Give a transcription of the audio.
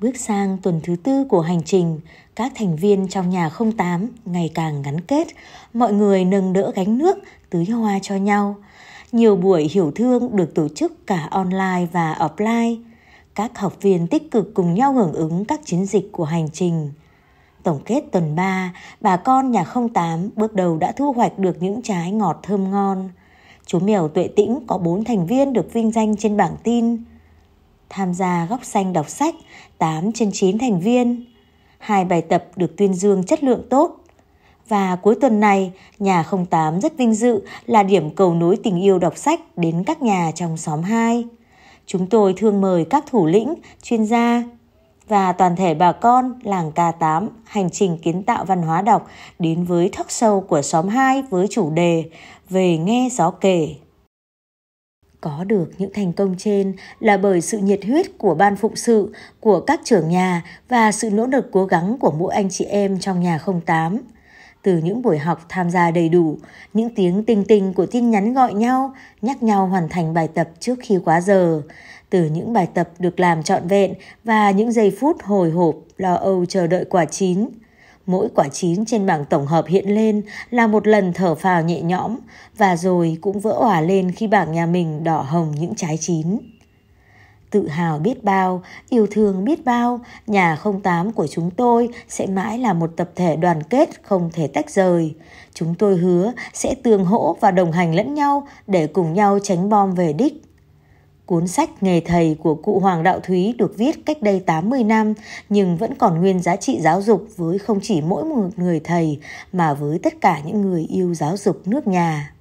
Bước sang tuần thứ tư của hành trình, các thành viên trong nhà 08 ngày càng gắn kết, mọi người nâng đỡ gánh nước, tưới hoa cho nhau. Nhiều buổi hiểu thương được tổ chức cả online và offline. Các học viên tích cực cùng nhau hưởng ứng các chiến dịch của hành trình. Tổng kết tuần 3, bà con nhà 08 bước đầu đã thu hoạch được những trái ngọt thơm ngon. Chú mèo tuệ tĩnh có 4 thành viên được vinh danh trên bảng tin tham gia góc xanh đọc sách 8 trên 9 thành viên. Hai bài tập được tuyên dương chất lượng tốt. Và cuối tuần này, nhà 08 rất vinh dự là điểm cầu nối tình yêu đọc sách đến các nhà trong xóm 2. Chúng tôi thường mời các thủ lĩnh, chuyên gia và toàn thể bà con làng K8 hành trình kiến tạo văn hóa đọc đến với thóc sâu của xóm 2 với chủ đề về nghe gió kể. Có được những thành công trên là bởi sự nhiệt huyết của ban phụng sự, của các trưởng nhà và sự nỗ lực cố gắng của mỗi anh chị em trong nhà 08. Từ những buổi học tham gia đầy đủ, những tiếng tinh tinh của tin nhắn gọi nhau, nhắc nhau hoàn thành bài tập trước khi quá giờ, từ những bài tập được làm trọn vẹn và những giây phút hồi hộp, lo âu chờ đợi quả chín – Mỗi quả chín trên bảng tổng hợp hiện lên là một lần thở phào nhẹ nhõm và rồi cũng vỡ òa lên khi bảng nhà mình đỏ hồng những trái chín. Tự hào biết bao, yêu thương biết bao, nhà 08 của chúng tôi sẽ mãi là một tập thể đoàn kết không thể tách rời. Chúng tôi hứa sẽ tương hỗ và đồng hành lẫn nhau để cùng nhau tránh bom về đích. Cuốn sách Nghề Thầy của cụ Hoàng Đạo Thúy được viết cách đây 80 năm nhưng vẫn còn nguyên giá trị giáo dục với không chỉ mỗi một người thầy mà với tất cả những người yêu giáo dục nước nhà.